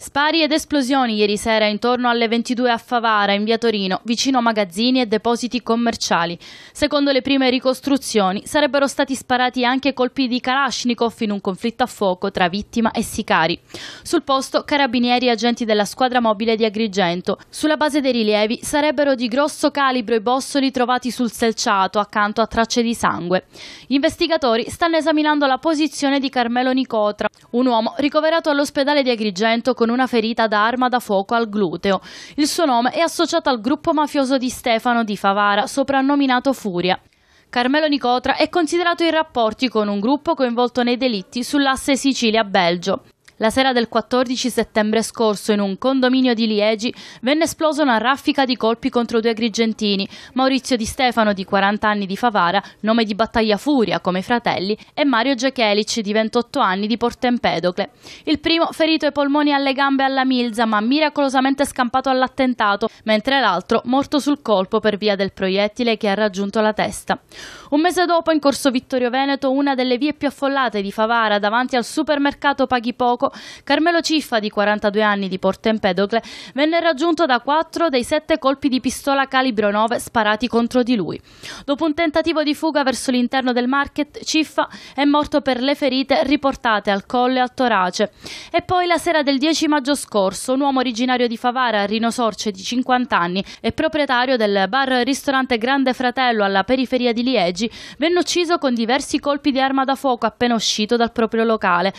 Spari ed esplosioni ieri sera intorno alle 22 a Favara, in via Torino, vicino a magazzini e depositi commerciali. Secondo le prime ricostruzioni, sarebbero stati sparati anche colpi di Kalashnikov in un conflitto a fuoco tra vittima e sicari. Sul posto, carabinieri e agenti della squadra mobile di Agrigento. Sulla base dei rilievi, sarebbero di grosso calibro i bossoli trovati sul selciato, accanto a tracce di sangue. Gli investigatori stanno esaminando la posizione di Carmelo Nicotra, un uomo ricoverato all'ospedale di Agrigento con con una ferita da arma da fuoco al gluteo. Il suo nome è associato al gruppo mafioso di Stefano di Favara, soprannominato Furia. Carmelo Nicotra è considerato in rapporti con un gruppo coinvolto nei delitti sull'asse Sicilia-Belgio. La sera del 14 settembre scorso, in un condominio di Liegi, venne esplosa una raffica di colpi contro due agrigentini, Maurizio Di Stefano, di 40 anni di Favara, nome di battaglia Furia come i fratelli, e Mario Giachelic, di 28 anni di Porto Empedocle. Il primo ferito ai polmoni alle gambe alla milza, ma miracolosamente scampato all'attentato, mentre l'altro morto sul colpo per via del proiettile che ha raggiunto la testa. Un mese dopo, in corso Vittorio Veneto, una delle vie più affollate di Favara, davanti al supermercato Paghi Poco, Carmelo Ciffa, di 42 anni di Porto Empedocle, venne raggiunto da quattro dei sette colpi di pistola calibro 9 sparati contro di lui. Dopo un tentativo di fuga verso l'interno del market, Ciffa è morto per le ferite riportate al collo e al torace. E poi la sera del 10 maggio scorso, un uomo originario di Favara, Rino Sorce, di 50 anni e proprietario del bar-ristorante Grande Fratello alla periferia di Liegi, venne ucciso con diversi colpi di arma da fuoco appena uscito dal proprio locale.